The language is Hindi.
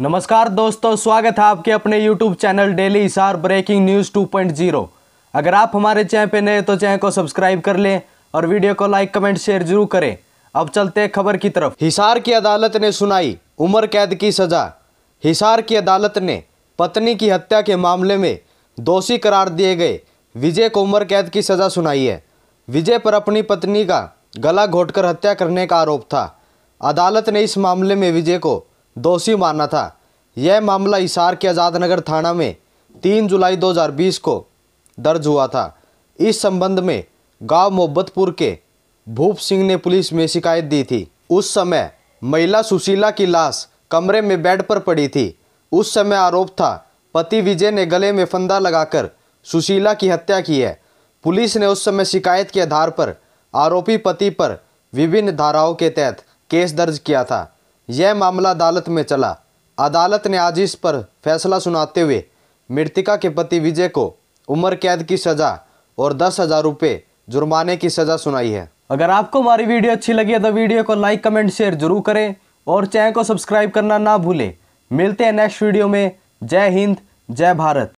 नमस्कार दोस्तों स्वागत है आपके अपने YouTube channel daily Hisar breaking news 2.0 अगर आप हमारे चैनल पे नए तो चैनल को सब्सक्राइब कर लें और वीडियो को लाइक कमेंट शेयर जरूर करें अब चलते हैं खबर की तरफ हिसार की अदालत ने सुनाई उम्र कैद की सज़ा हिसार की अदालत ने पत्नी की हत्या के मामले में दोषी करार दिए गए विजय को उम्र कैद की सज़ा सुनाई है विजय पर अपनी पत्नी का गला घोटकर हत्या करने का आरोप था अदालत ने इस मामले में विजय को दोषी माना था यह मामला हिसार के आज़ाद नगर थाना में तीन जुलाई 2020 को दर्ज हुआ था इस संबंध में गांव मोहब्बतपुर के भूप सिंह ने पुलिस में शिकायत दी थी उस समय महिला सुशीला की लाश कमरे में बेड पर पड़ी थी उस समय आरोप था पति विजय ने गले में फंदा लगाकर सुशीला की हत्या की है पुलिस ने उस समय शिकायत के आधार पर आरोपी पति पर विभिन्न धाराओं के तहत केस दर्ज किया था यह मामला अदालत में चला अदालत ने आज इस पर फैसला सुनाते हुए मृतिका के पति विजय को उम्र कैद की सज़ा और दस हज़ार रुपये जुर्माने की सज़ा सुनाई है अगर आपको हमारी वीडियो अच्छी लगी है तो वीडियो को लाइक कमेंट शेयर जरूर करें और चैनल को सब्सक्राइब करना ना भूलें मिलते हैं नेक्स्ट वीडियो में जय हिंद जय भारत